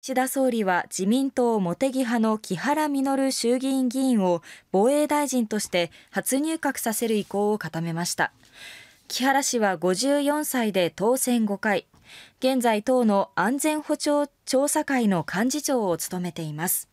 岸田総理は自民党茂木派の木原稔衆議院議員を防衛大臣として初入閣させる意向を固めました木原氏は54歳で当選5回現在党の安全保障調査会の幹事長を務めています